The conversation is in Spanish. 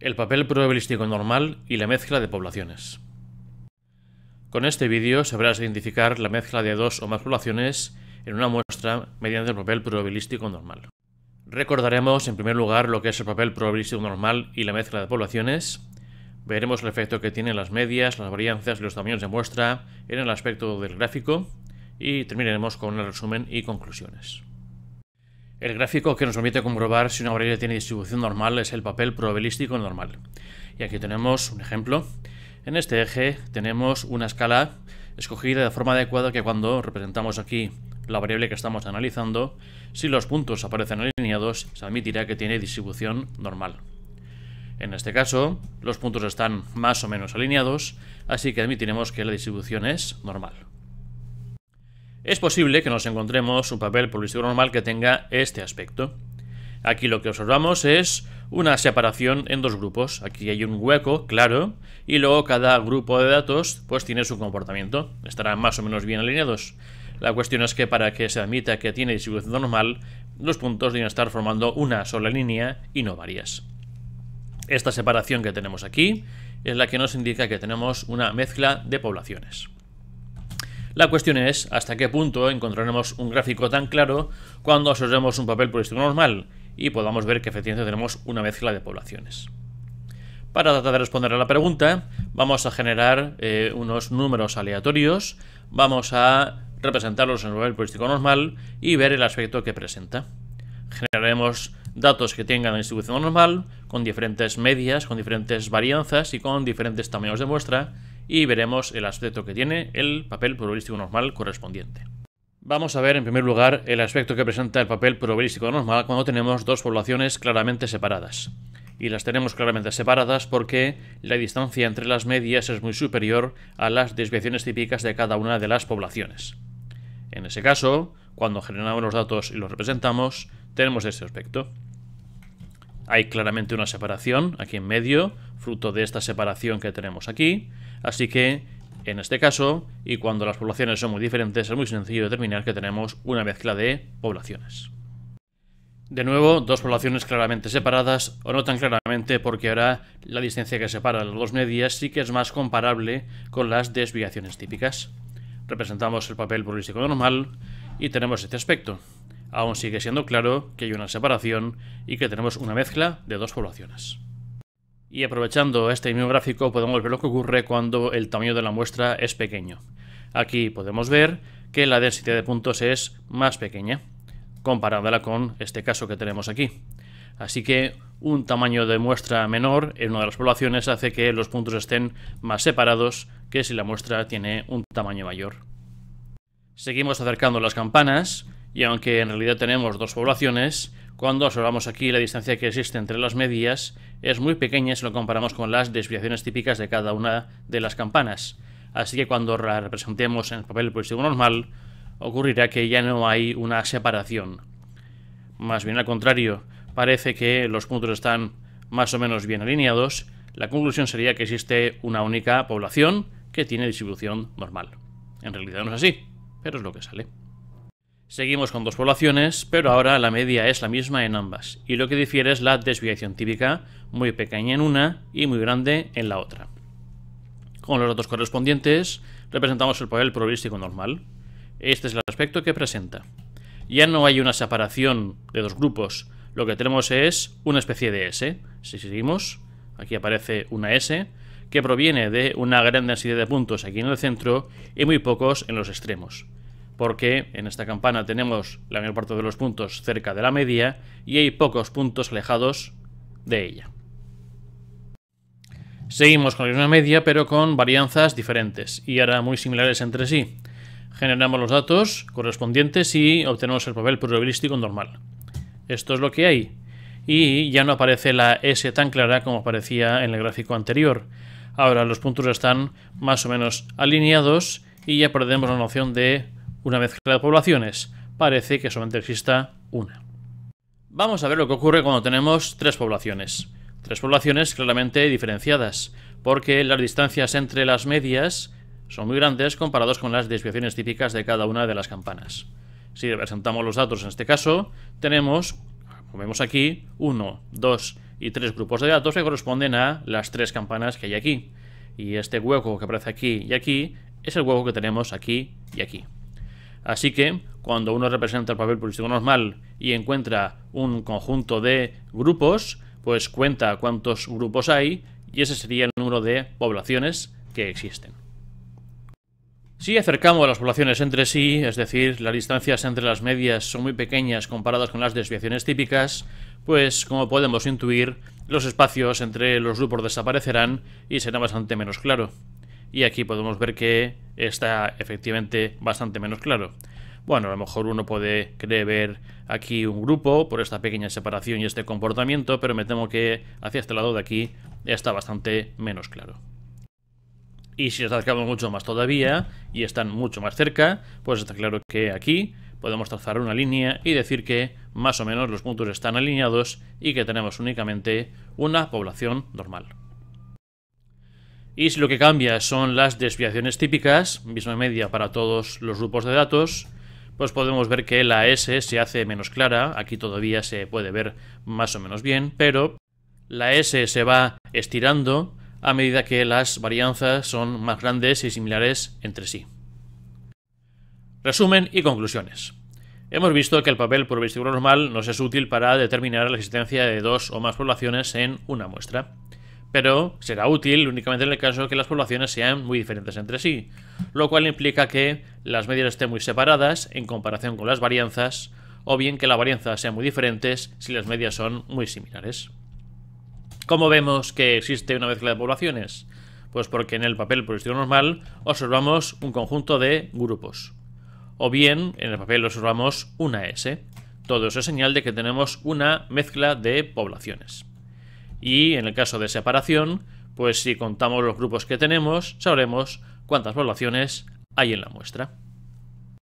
el papel probabilístico normal y la mezcla de poblaciones. Con este vídeo sabrás identificar la mezcla de dos o más poblaciones en una muestra mediante el papel probabilístico normal. Recordaremos en primer lugar lo que es el papel probabilístico normal y la mezcla de poblaciones. Veremos el efecto que tienen las medias, las varianzas y los tamaños de muestra en el aspecto del gráfico y terminaremos con un resumen y conclusiones. El gráfico que nos permite comprobar si una variable tiene distribución normal es el papel probabilístico normal. Y aquí tenemos un ejemplo. En este eje tenemos una escala escogida de forma adecuada que cuando representamos aquí la variable que estamos analizando, si los puntos aparecen alineados, se admitirá que tiene distribución normal. En este caso, los puntos están más o menos alineados, así que admitiremos que la distribución es normal es posible que nos encontremos un papel publicitario normal que tenga este aspecto. Aquí lo que observamos es una separación en dos grupos. Aquí hay un hueco, claro, y luego cada grupo de datos pues tiene su comportamiento. Estarán más o menos bien alineados. La cuestión es que para que se admita que tiene distribución normal, los puntos deben estar formando una sola línea y no varias. Esta separación que tenemos aquí es la que nos indica que tenemos una mezcla de poblaciones. La cuestión es hasta qué punto encontraremos un gráfico tan claro cuando asociemos un papel político normal y podamos ver que eficiencia tenemos una mezcla de poblaciones. Para tratar de responder a la pregunta, vamos a generar eh, unos números aleatorios, vamos a representarlos en el papel político normal y ver el aspecto que presenta. Generaremos datos que tengan la distribución normal, con diferentes medias, con diferentes varianzas y con diferentes tamaños de muestra, y veremos el aspecto que tiene el papel probabilístico normal correspondiente. Vamos a ver en primer lugar el aspecto que presenta el papel probabilístico normal cuando tenemos dos poblaciones claramente separadas. Y las tenemos claramente separadas porque la distancia entre las medias es muy superior a las desviaciones típicas de cada una de las poblaciones. En ese caso, cuando generamos los datos y los representamos, tenemos este aspecto. Hay claramente una separación aquí en medio, fruto de esta separación que tenemos aquí. Así que, en este caso, y cuando las poblaciones son muy diferentes, es muy sencillo determinar que tenemos una mezcla de poblaciones. De nuevo, dos poblaciones claramente separadas, o no tan claramente porque ahora la distancia que separa las dos medias sí que es más comparable con las desviaciones típicas. Representamos el papel burlístico normal y tenemos este aspecto. Aún sigue siendo claro que hay una separación y que tenemos una mezcla de dos poblaciones. Y aprovechando este mismo gráfico podemos ver lo que ocurre cuando el tamaño de la muestra es pequeño. Aquí podemos ver que la densidad de puntos es más pequeña, comparándola con este caso que tenemos aquí. Así que un tamaño de muestra menor en una de las poblaciones hace que los puntos estén más separados que si la muestra tiene un tamaño mayor. Seguimos acercando las campanas y aunque en realidad tenemos dos poblaciones, cuando observamos aquí la distancia que existe entre las medias es muy pequeña si lo comparamos con las desviaciones típicas de cada una de las campanas. Así que cuando la representemos en el papel positivo pues, normal, ocurrirá que ya no hay una separación. Más bien al contrario, parece que los puntos están más o menos bien alineados, la conclusión sería que existe una única población que tiene distribución normal. En realidad no es así, pero es lo que sale. Seguimos con dos poblaciones, pero ahora la media es la misma en ambas, y lo que difiere es la desviación típica, muy pequeña en una y muy grande en la otra. Con los datos correspondientes, representamos el poder probabilístico normal. Este es el aspecto que presenta. Ya no hay una separación de dos grupos, lo que tenemos es una especie de S. Si seguimos, aquí aparece una S, que proviene de una gran densidad de puntos aquí en el centro y muy pocos en los extremos porque en esta campana tenemos la mayor parte de los puntos cerca de la media y hay pocos puntos alejados de ella. Seguimos con la misma media, pero con varianzas diferentes y ahora muy similares entre sí. Generamos los datos correspondientes y obtenemos el papel probabilístico normal. Esto es lo que hay. Y ya no aparece la S tan clara como aparecía en el gráfico anterior. Ahora los puntos están más o menos alineados y ya perdemos la noción de una mezcla de poblaciones. Parece que solamente exista una. Vamos a ver lo que ocurre cuando tenemos tres poblaciones. Tres poblaciones claramente diferenciadas, porque las distancias entre las medias son muy grandes comparados con las desviaciones típicas de cada una de las campanas. Si representamos los datos en este caso, tenemos, como vemos aquí, 1, dos y tres grupos de datos que corresponden a las tres campanas que hay aquí. Y este hueco que aparece aquí y aquí es el hueco que tenemos aquí y aquí. Así que cuando uno representa el papel político normal y encuentra un conjunto de grupos, pues cuenta cuántos grupos hay y ese sería el número de poblaciones que existen. Si acercamos las poblaciones entre sí, es decir, las distancias entre las medias son muy pequeñas comparadas con las desviaciones típicas, pues como podemos intuir, los espacios entre los grupos desaparecerán y será bastante menos claro. Y aquí podemos ver que está efectivamente bastante menos claro. Bueno, a lo mejor uno puede creer ver aquí un grupo por esta pequeña separación y este comportamiento, pero me temo que hacia este lado de aquí está bastante menos claro. Y si se acercamos mucho más todavía y están mucho más cerca, pues está claro que aquí podemos trazar una línea y decir que más o menos los puntos están alineados y que tenemos únicamente una población normal. Y si lo que cambia son las desviaciones típicas, misma media para todos los grupos de datos, pues podemos ver que la S se hace menos clara, aquí todavía se puede ver más o menos bien, pero la S se va estirando a medida que las varianzas son más grandes y similares entre sí. Resumen y conclusiones. Hemos visto que el papel por vestíbulo normal nos es útil para determinar la existencia de dos o más poblaciones en una muestra pero será útil únicamente en el caso que las poblaciones sean muy diferentes entre sí, lo cual implica que las medias estén muy separadas en comparación con las varianzas, o bien que las varianzas sean muy diferentes si las medias son muy similares. ¿Cómo vemos que existe una mezcla de poblaciones? Pues porque en el papel político normal observamos un conjunto de grupos, o bien en el papel observamos una S. Todo eso es señal de que tenemos una mezcla de poblaciones. Y en el caso de separación, pues si contamos los grupos que tenemos, sabremos cuántas poblaciones hay en la muestra.